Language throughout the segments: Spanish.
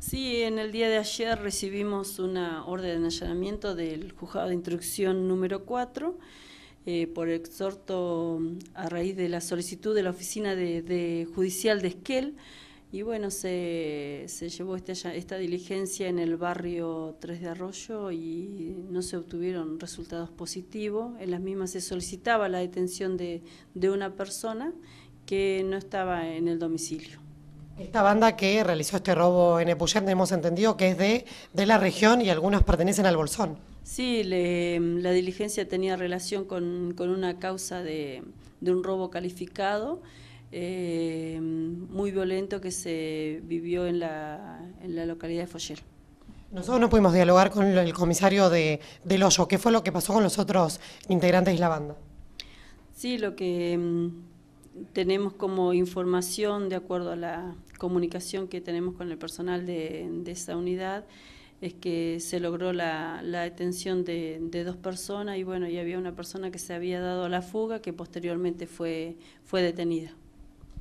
Sí, en el día de ayer recibimos una orden de allanamiento del juzgado de instrucción número 4 eh, por exhorto mm, a raíz de la solicitud de la oficina de, judicial de Esquel. Y bueno, se, se llevó este esta diligencia en el barrio 3 de Arroyo y no se obtuvieron resultados positivos. En las mismas se solicitaba la detención de, de una persona que no estaba en el domicilio. Esta banda que realizó este robo en Epuyén hemos entendido que es de, la región y algunas pertenecen al Bolsón. Sí, la diligencia tenía relación con, una causa de, un robo calificado eh, muy violento que se vivió en la, localidad de Foyer. Nosotros no pudimos dialogar con el comisario de, del Hoyo. ¿Qué fue lo que pasó con los otros integrantes de la banda? Sí, lo que mm, tenemos como información, de acuerdo a la comunicación que tenemos con el personal de, esa unidad, es que se logró la, detención de, dos personas y bueno, y había una persona que se había dado a la fuga que posteriormente fue, fue detenida.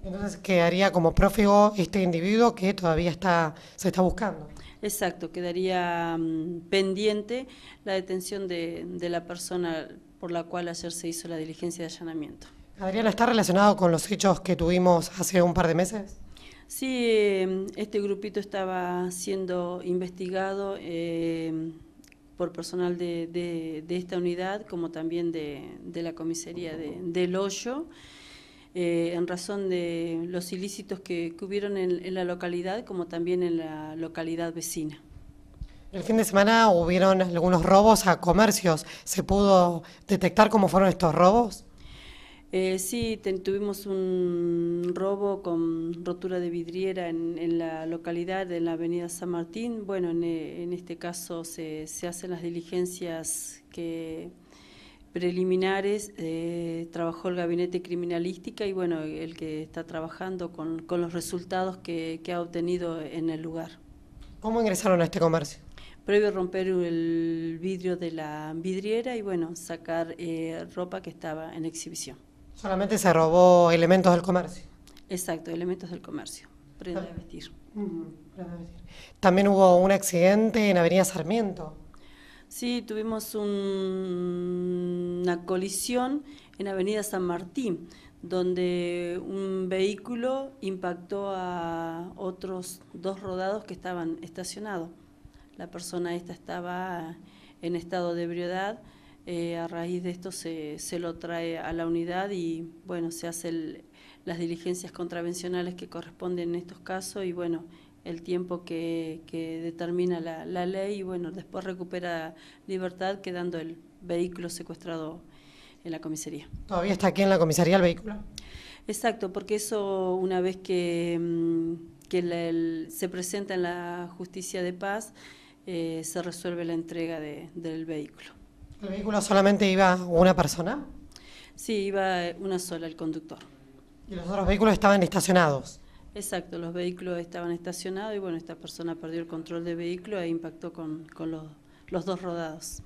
Entonces quedaría como prófigo este individuo que todavía está, se está buscando. Exacto, quedaría mm, pendiente la detención de, de la persona por la cual ayer se hizo la diligencia de allanamiento. Adriana, ¿está relacionado con los hechos que tuvimos hace un par de meses? Sí, em, este grupito estaba siendo investigado em, por personal de, esta unidad, como también de, la comisaría del Hoyo, eh, en razón de los ilícitos que, hubieron en, la localidad, como también en la localidad vecina. El fin de semana hubieron algunos robos a comercios. ¿Se pudo detectar cómo fueron estos robos? Eh, sí, tuvimos un robo con rotura de vidriera en, la localidad, en la avenida San Martín. Bueno, en, eh, este caso se, hacen las diligencias preliminares, eh, trabajó el gabinete criminalística y bueno, el que está trabajando con, los resultados que, ha obtenido en el lugar. ¿Cómo ingresaron a este comercio? previo a romper el vidrio de la vidriera y bueno, sacar eh, ropa que estaba en exhibición. Solamente se robó elementos del comercio. Exacto, elementos del comercio, prenda de vestir. También hubo un accidente en Avenida Sarmiento. Sí, tuvimos una colisión en Avenida San Martín, donde un vehículo impactó a otros dos rodados que estaban estacionados. La persona esta estaba en estado de ebriedad eh, a raíz de esto se, lo trae a la unidad y bueno, se hacen las diligencias contravencionales que corresponden en estos casos y bueno, el tiempo que, determina la, ley y bueno, después recupera libertad quedando el vehículo secuestrado en la comisaría. ¿Todavía está aquí en la comisaría el vehículo? Exacto, porque eso una vez que, mm, se presenta en la justicia de paz, eh, se resuelve la entrega del vehículo. ¿El vehículo solamente iba una persona? Sí, iba una sola, el conductor. ¿Y los otros vehículos estaban estacionados? Exacto, los vehículos estaban estacionados y bueno, esta persona perdió el control del vehículo e impactó con, los, los dos rodados.